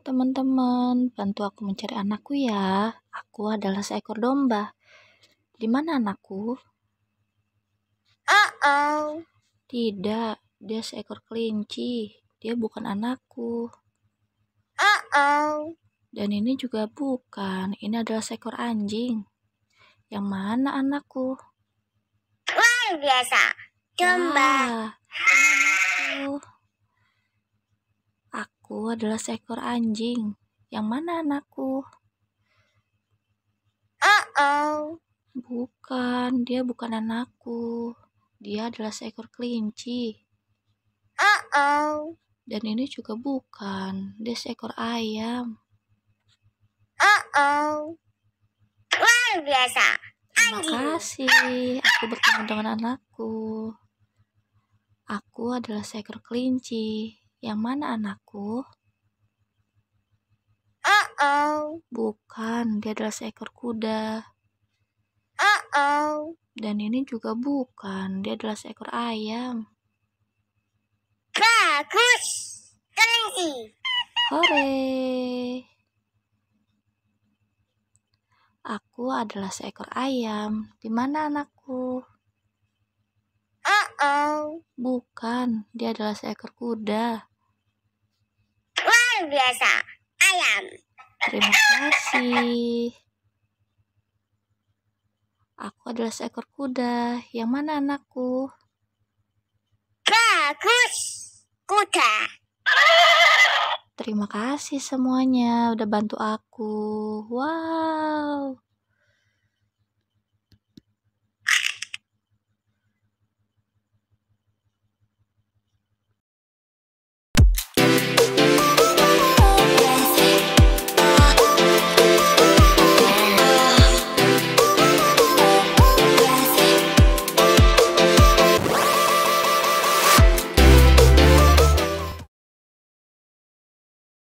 teman-teman, bantu aku mencari anakku ya. Aku adalah seekor domba. Di mana anakku? Uh-oh. Tidak, dia seekor kelinci. Dia bukan anakku. Uh-oh. Dan ini juga bukan. Ini adalah seekor anjing. Yang mana anakku? Luar biasa. Domba. Ah. anakku adalah seekor anjing. Yang mana anakku? Uh-oh. Bukan, dia bukan anakku. Dia adalah seekor kelinci. Uh-oh. Dan ini juga bukan, dia seekor ayam. Uh-oh. Luar biasa. Terima kasih, aku bertemu dengan anakku. Aku adalah seekor kelinci. Yang mana anakku? Uh-oh. Bukan, dia adalah seekor kuda. Uh-oh. Dan ini juga bukan, dia adalah seekor ayam. Bagus, keren sih. Hore. Aku adalah seekor ayam. Di mana anakku? Uh-oh. Bukan, dia adalah seekor kuda yang biasa, ayam. Terima kasih. Aku adalah seekor kuda. Yang mana anakku? Bagus, kuda. Terima kasih semuanya udah bantu aku. Wah.